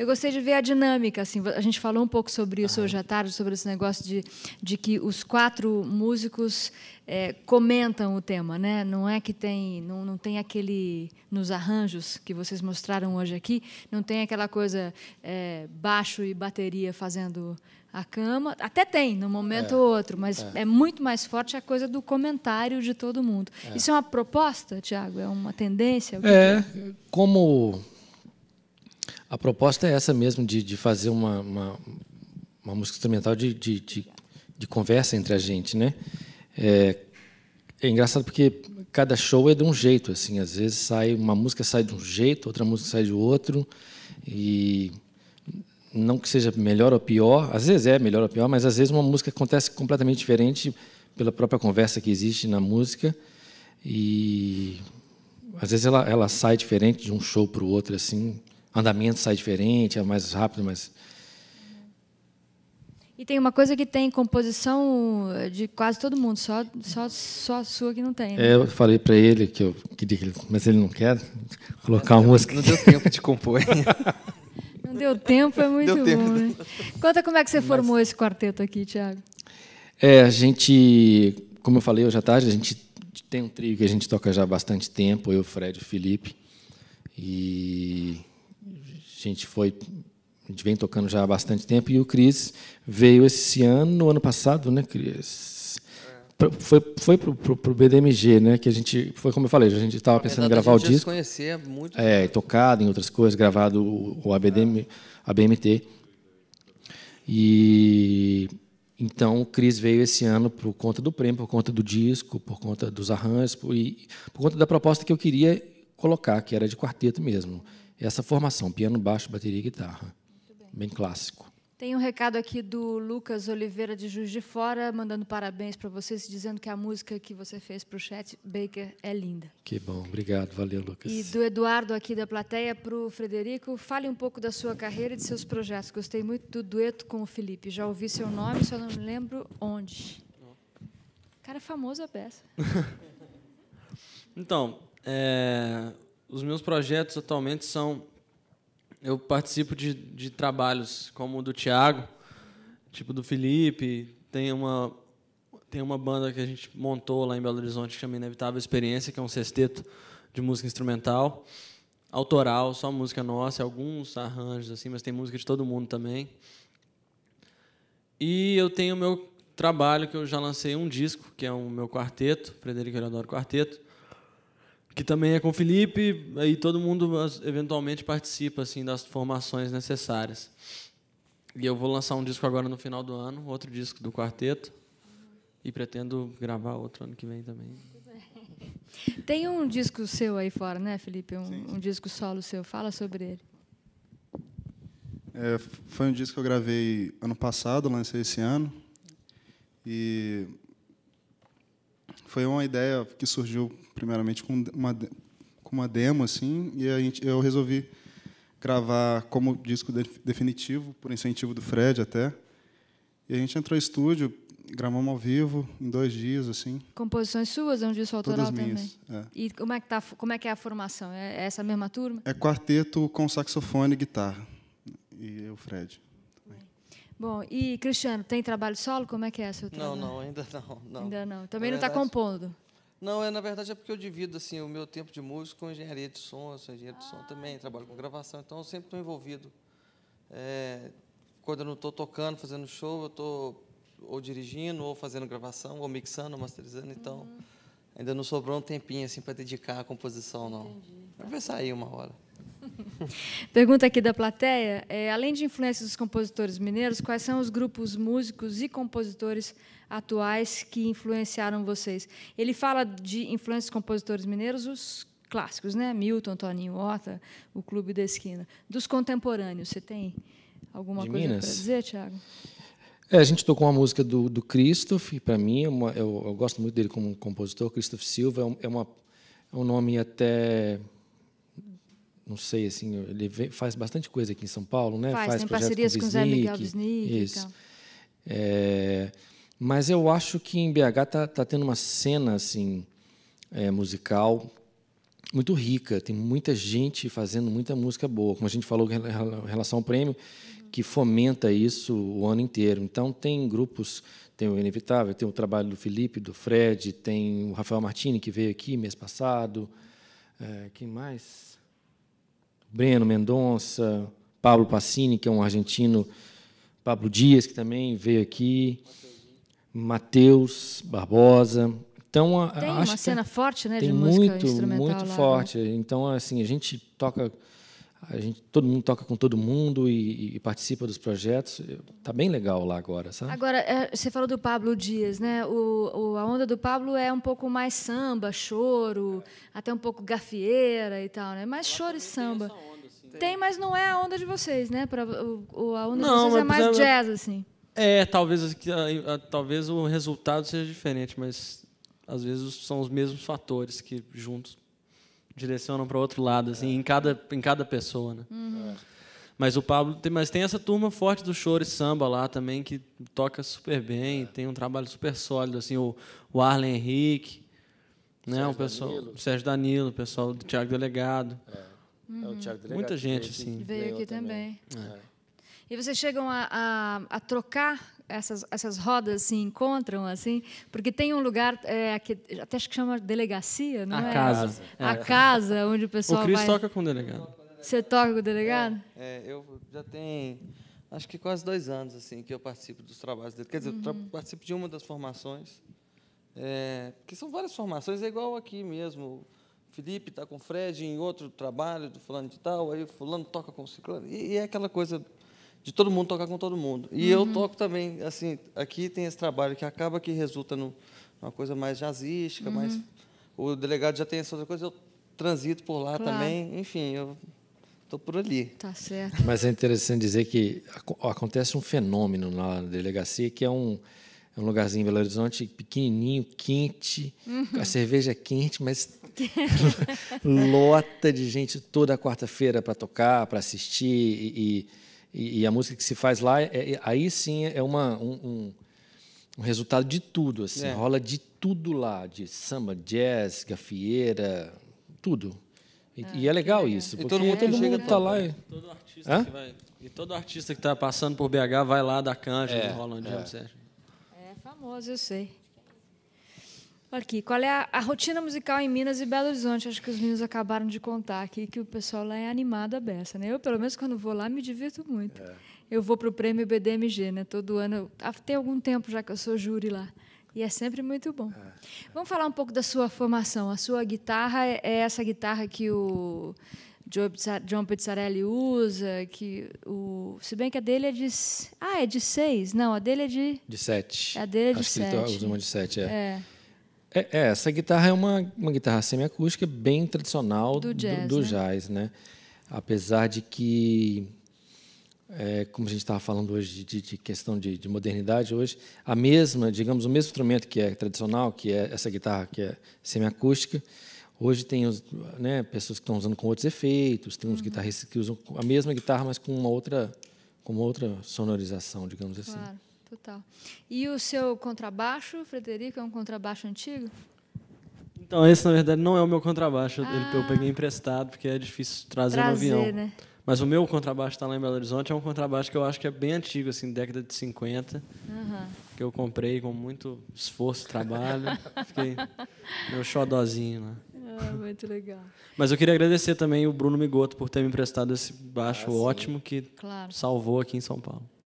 Eu gostei de ver a dinâmica, assim, a gente falou um pouco sobre isso ah, hoje à é. tarde, sobre esse negócio de, de que os quatro músicos é, comentam o tema, né? Não é que tem, não, não tem aquele nos arranjos que vocês mostraram hoje aqui, não tem aquela coisa é, baixo e bateria fazendo a cama. Até tem, num momento é, ou outro, mas é. é. muito mais forte a coisa do comentário de todo mundo. É. Isso é uma proposta, Tiago? É uma tendência? É, como a proposta é essa mesmo, de, de fazer uma, uma, uma música instrumental de, de, de, de, conversa entre a gente. Né? É, é, engraçado porque cada show é de um jeito. assim Às vezes sai uma música sai de um jeito, outra música sai de outro. E não que seja melhor ou pior, às vezes é melhor ou pior, mas às vezes uma música acontece completamente diferente pela própria conversa que existe na música. E às vezes ela, ela sai diferente de um show para o outro, assim, andamento sai diferente, é mais rápido, mas. E tem uma coisa que tem composição eh, de quase todo mundo, só, só, só a sua que não tem. Né? É, eu falei para ele que eu queria que ele, mas ele não quer colocar não, música. Não deu tempo de compor. não deu tempo, é muito deu bom. Né? Conta como é que você mas... formou esse quarteto aqui, Tiago. É, a gente, como eu falei hoje à tarde, a gente tem um trio que a gente toca já há bastante tempo, eu, Fred e Felipe. E a gente foi, a gente vem tocando já há bastante tempo e o Cris veio esse ano, no ano passado, né, Cris? É. Foi, foi para o BDMG, né? Que a gente. Foi como eu falei, a gente estava é, pensando em gravar o disco. conhecer muito. É, tocado em outras coisas, gravado o, o ABDM, ah. É. ABMT. E então o Cris veio esse ano por conta do prêmio, por conta do disco, por conta dos arranjos, por, e, por conta da proposta que eu queria colocar, que era de quarteto mesmo essa formação: piano, baixo, bateria e guitarra. Bem. bem clássico. Tem um recado aqui do Lucas Oliveira de Juiz de Fora, mandando parabéns para vocês, dizendo que a música que você fez para o Chet Baker é linda. Que bom, obrigado, valeu, Lucas. E do Eduardo aqui da plateia para o Frederico, fale um pouco da sua carreira e de seus projetos. Gostei muito do dueto com o Felipe. Já ouvi seu nome, só não me lembro onde. Cara, famoso a peça. então, é, os meus projetos atualmente são. Eu participo de, de trabalhos como o do Tiago, tipo do Felipe. Tem uma, tem uma banda que a gente montou lá em Belo Horizonte que chama Inevitável Experiência, que é um sexteto de música instrumental, autoral, só música nossa, alguns arranjos, assim, mas tem música de todo mundo também. E eu tenho o meu trabalho, que eu já lancei um disco, que é o meu quarteto, Frederico Eleodoro Quarteto, que também é com o Felipe, aí todo mundo eventualmente participa assim das formações necessárias. E eu vou lançar um disco agora no final do ano, outro disco do quarteto, e pretendo gravar outro ano que vem também. Tem um disco seu aí fora, né, Felipe? Um, um disco solo seu. Fala sobre ele. É, foi um disco que eu gravei ano passado, lancei esse ano. E foi uma ideia que surgiu primeiramente com uma, com uma demo, assim, e a gente, eu resolvi gravar como disco de, definitivo, por incentivo do Fred até. E a gente entrou no estúdio, gravamos ao vivo em dois dias, assim. Composições suas, é um disco autoral Todas também. é. E como é que tá, como é que é a formação? É, é essa mesma turma? É quarteto com saxofone e guitarra e o Fred. Bom, e Cristiano, tem trabalho solo? Como é que é seu trabalho? Não, não, ainda não. não. Ainda não. Também na não está compondo? Não, é, na verdade é porque eu divido assim, o meu tempo de músico com engenharia de som, eu sou engenheiro ah. de som também, ah. trabalho com gravação, então eu sempre estou envolvido. É, quando eu não estou tocando, fazendo show, eu estou ou dirigindo, ou fazendo gravação, ou mixando, ou masterizando, então uhum. ainda não sobrou um tempinho assim para dedicar à composição, não. Entendi. Vai sair uma hora. Pergunta aqui da plateia: é, além de influências dos compositores mineiros, quais são os grupos músicos e compositores atuais que influenciaram vocês? Ele fala de influências dos compositores mineiros, os clássicos, né? Milton, Toninho Horta, o Clube da Esquina. Dos contemporâneos, você tem alguma de coisa para dizer, Tiago? É, a gente tocou uma música do, do Christoph, e para mim, é uma, eu, eu, gosto muito dele como compositor. Christoph Silva é, um, é, uma, é um nome até não sei, assim, ele faz bastante coisa aqui em São Paulo, né? Faz, faz tem parcerias com, o Zé Miguel Bisnick. Isso. É, mas eu acho que em BH tá, tá tendo uma cena assim é, musical muito rica, tem muita gente fazendo muita música boa, como a gente falou em relação ao prêmio, que fomenta isso o ano inteiro. Então tem grupos, tem o Inevitável, tem o trabalho do Felipe, do Fred, tem o Rafael Martini que veio aqui mês passado. É, quem mais? Breno Mendonça, Pablo Passini, que é um argentino, Pablo Dias, que também veio aqui, Matheus Barbosa. Então, tem uma cena forte, né, de música muito, instrumental. Muito lá, né? forte. Né? Então, assim, a gente toca a gente, todo mundo toca com todo mundo e, e participa dos projetos. Está bem legal lá agora, sabe? Agora, é, você falou do Pablo Dias, né? O, o, a onda do Pablo é um pouco mais samba, choro, é. até um pouco gafieira e tal, né? Mais choro e samba. Tem, onda, assim. tem, mas não é a onda de vocês, né? para o, a onda não, de vocês é mais jazz, assim. É, talvez, talvez o resultado seja diferente, mas às vezes são os mesmos fatores que juntos direcionam para outro lado, assim, é. em, cada, em cada pessoa, né? Uhum. É. Mas o Pablo tem, mas tem essa turma forte do choro e samba lá também que toca super bem, é. tem um trabalho super sólido assim, o, o Arlen Henrique, né, Sérgio o pessoal, Danilo. Sérgio Danilo, o pessoal do Tiago Delegado. É. é uhum. Thiago Delegado Muita gente assim. Veio aqui também. também. É. E vocês chegam a, a, a trocar essas, essas rodas se encontram, assim, porque tem um lugar, é, que, até acho que chama delegacia, não a é? Casa. É. A casa, onde o pessoal. O Cris vai... toca com o delegado. Você toca com o delegado? É, é, eu já tem acho que quase dois anos assim que eu participo dos trabalhos dele. Quer dizer, uhum. eu participo de uma das formações, é, que são várias formações, é igual aqui mesmo. Felipe está com o Fred em outro trabalho do fulano de tal, aí fulano toca com o ciclano. E, e é aquela coisa de todo mundo tocar com todo mundo. E uhum. eu toco também, assim, aqui tem esse trabalho que acaba que resulta no, numa coisa mais jazzística, uhum. o delegado já tem essa outra coisa, eu transito por lá claro. também, enfim, eu estou por ali. Tá certo. Mas é interessante dizer que acontece um fenômeno na delegacia que é um é um lugarzinho em Belo Horizonte pequenininho, quente, uhum. a cerveja é quente, mas lota de gente toda quarta-feira para tocar, para assistir e, e e, e, a música que se faz lá, é, é, aí sim é uma, um, um resultado de tudo. Assim, é. Rola de tudo lá, de samba, jazz, gafieira, tudo. E, ah, e é legal isso. E todo mundo, todo mundo tá lá. E... Todo artista Hã? que vai, e todo artista que está passando por BH vai lá da canja, é, do Roland é. Jam, Sérgio. É famoso, eu sei. Aqui, qual é a, a, rotina musical em Minas e Belo Horizonte? Acho que os meninos acabaram de contar aqui que o pessoal lá é animado a beça, né? Eu, pelo menos, quando vou lá, me divirto muito. É. Eu vou para o prêmio BDMG, né? Todo ano, ah, tem algum tempo já que eu sou júri lá. E é sempre muito bom. É. Vamos falar um pouco da sua formação. A sua guitarra é, é essa guitarra que o John Pizzarelli usa, que o. Se bem que a dele é de. Ah, é de seis. Não, a dele é de. De sete. É a dele é de Acho sete. Acho que ele usa uma de sete, é. é. É, é, essa guitarra é uma, uma guitarra semiacústica bem tradicional do jazz, do, do jazz né? né? Apesar de que, é, como a gente estava falando hoje de, de questão de, de, modernidade, hoje a mesma, digamos, o mesmo instrumento que é tradicional, que é essa guitarra que é semiacústica, hoje tem os, né, pessoas que estão usando com outros efeitos, tem uns uhum. guitarristas que usam a mesma guitarra, mas com uma outra, com uma outra sonorização, digamos assim. claro. assim. Total. E o seu contrabaixo, Frederico, é um contrabaixo antigo? Então, esse, na verdade, não é o meu contrabaixo. Ah. Eu peguei emprestado, porque é difícil trazer, trazer no avião. Né? Mas o meu contrabaixo está lá em Belo Horizonte. É um contrabaixo que eu acho que é bem antigo, assim, década de 50. Uhum. Que eu comprei com muito esforço, trabalho. Fiquei meu xodózinho lá. Ah, muito legal. Mas eu queria agradecer também o Bruno Migoto por ter me emprestado esse baixo ah, ótimo que claro. salvou aqui em São Paulo.